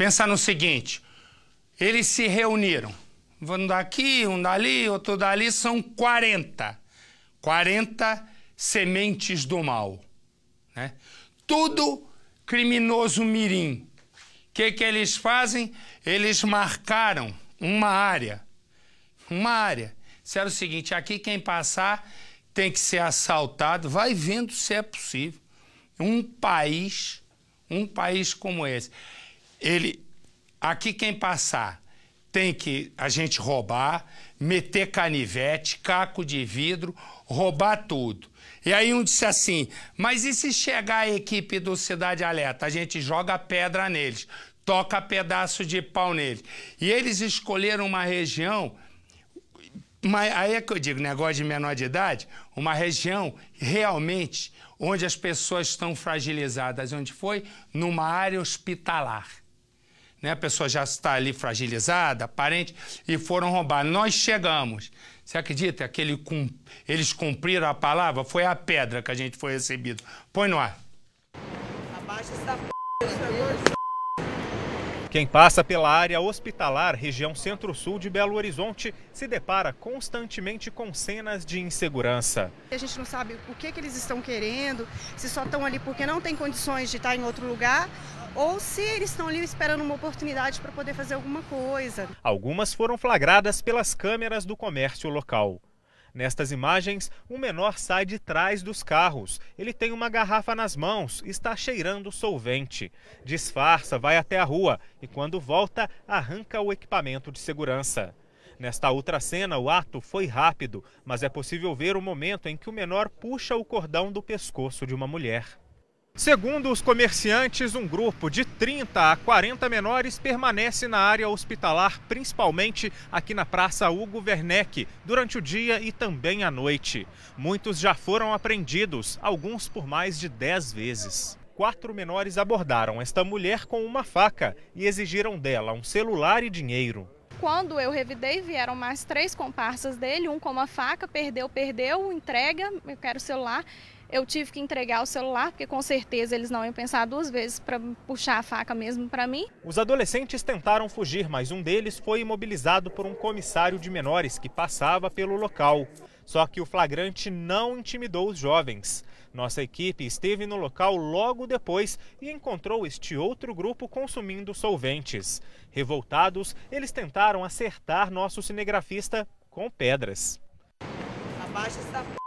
Pensa no seguinte: eles se reuniram. Um daqui, um dali, outro dali, são 40. 40 sementes do mal. Né? Tudo criminoso mirim. O que, que eles fazem? Eles marcaram uma área. Uma área. Disseram o seguinte: aqui quem passar tem que ser assaltado. Vai vendo se é possível. Um país, um país como esse. Ele, aqui quem passar tem que a gente roubar, meter canivete, caco de vidro, roubar tudo. E aí um disse assim: mas e se chegar a equipe do Cidade Alerta? A gente joga pedra neles, toca pedaço de pau neles. E eles escolheram uma região. Mas aí é que eu digo, negócio de menor de idade, uma região realmente onde as pessoas estão fragilizadas. Onde foi? Numa área hospitalar né? A pessoa já está ali fragilizada, parente, e foram roubar. Nós chegamos. Você acredita? que cum... Eles cumpriram a palavra? Foi a pedra que a gente foi recebido. Põe no ar. Abaixa essa p... Quem passa pela área hospitalar, região centro-sul de Belo Horizonte, se depara constantemente com cenas de insegurança. A gente não sabe o que, que eles estão querendo, se só estão ali porque não tem condições de estar em outro lugar ou se eles estão ali esperando uma oportunidade para poder fazer alguma coisa. Algumas foram flagradas pelas câmeras do comércio local. Nestas imagens, um menor sai de trás dos carros. Ele tem uma garrafa nas mãos, está cheirando solvente. Disfarça, vai até a rua e, quando volta, arranca o equipamento de segurança. Nesta outra cena, o ato foi rápido, mas é possível ver o momento em que o menor puxa o cordão do pescoço de uma mulher. Segundo os comerciantes, um grupo de 30 a 40 menores permanece na área hospitalar, principalmente aqui na Praça Hugo Werneck, durante o dia e também à noite. Muitos já foram apreendidos, alguns por mais de 10 vezes. Quatro menores abordaram esta mulher com uma faca e exigiram dela um celular e dinheiro. Quando eu revidei, vieram mais três comparsas dele, um com uma faca, perdeu, perdeu, entrega, eu quero o celular. Eu tive que entregar o celular, porque com certeza eles não iam pensar duas vezes para puxar a faca mesmo para mim. Os adolescentes tentaram fugir, mas um deles foi imobilizado por um comissário de menores que passava pelo local. Só que o flagrante não intimidou os jovens. Nossa equipe esteve no local logo depois e encontrou este outro grupo consumindo solventes. Revoltados, eles tentaram acertar nosso cinegrafista com pedras. Abaixa essa